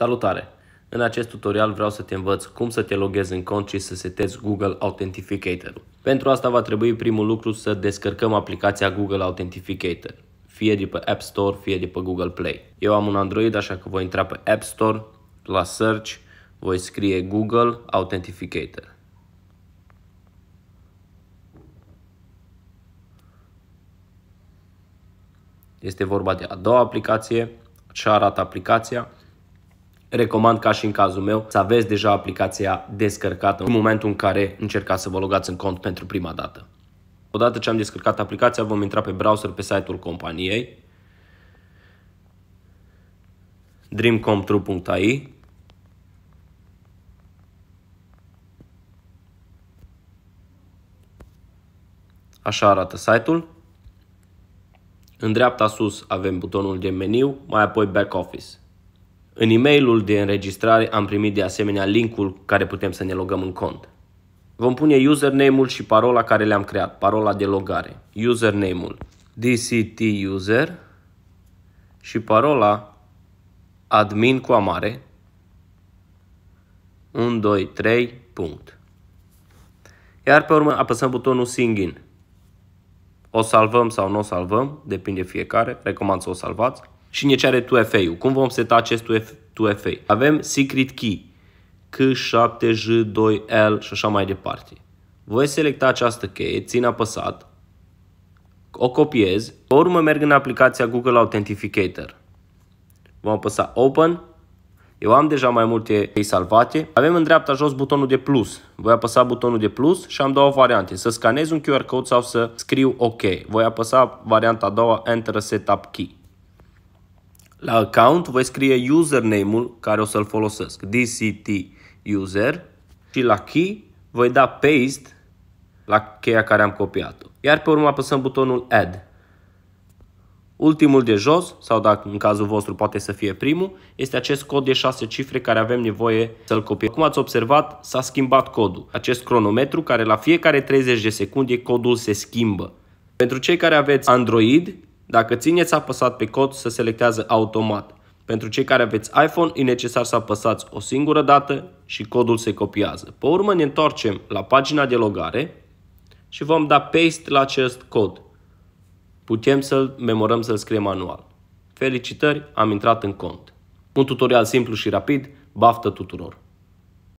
Salutare! În acest tutorial vreau să te învăț cum să te loghezi în cont și să setezi Google Authenticator. Pentru asta va trebui primul lucru să descărcăm aplicația Google Authenticator, fie de pe App Store, fie de pe Google Play. Eu am un Android, așa că voi intra pe App Store, la Search, voi scrie Google Authenticator. Este vorba de a doua aplicație, ce arată aplicația. Recomand ca și în cazul meu să aveți deja aplicația descărcată în momentul în care încercați să vă logați în cont pentru prima dată. Odată ce am descărcat aplicația, vom intra pe browser pe site-ul companiei dreamcomtrue.ai Așa arată site-ul. În dreapta sus avem butonul de meniu, mai apoi Back Office. În e-mailul de înregistrare am primit de asemenea linkul care putem să ne logăm în cont. Vom pune username-ul și parola care le-am creat, parola de logare. Username-ul dctuser și parola admin cu amare 1, 2, 3, punct. Iar pe urmă apăsăm butonul Sing In. O salvăm sau nu o salvăm, depinde fiecare, recomand să o salvați și ne cere 2FA-ul. Cum vom seta acest 2FA? Avem secret key, k 7 j 2 l și așa mai departe. Voi selecta această cheie, țin apăsat, o copiez, pe urmă merg în aplicația Google Authenticator. Vom apăsa Open, eu am deja mai multe ei salvate. Avem în dreapta jos butonul de plus. Voi apăsa butonul de plus și am două variante. Să scanez un QR code sau să scriu OK. Voi apăsa varianta a doua Enter Setup Key. La account voi scrie username-ul care o să-l folosesc, DCT user și la key voi da paste la cheia care am copiat-o. Iar pe urmă apăsăm butonul add. Ultimul de jos, sau dacă în cazul vostru poate să fie primul, este acest cod de 6 cifre care avem nevoie să-l copiem. Cum ați observat, s-a schimbat codul. Acest cronometru care la fiecare 30 de secunde codul se schimbă. Pentru cei care aveți Android, dacă țineți apăsat pe cod, se selectează automat. Pentru cei care aveți iPhone, e necesar să apăsați o singură dată și codul se copiază. Pe urmă ne întoarcem la pagina de logare și vom da paste la acest cod. Putem să-l memorăm, să-l scriem manual. Felicitări, am intrat în cont. Un tutorial simplu și rapid, baftă tuturor!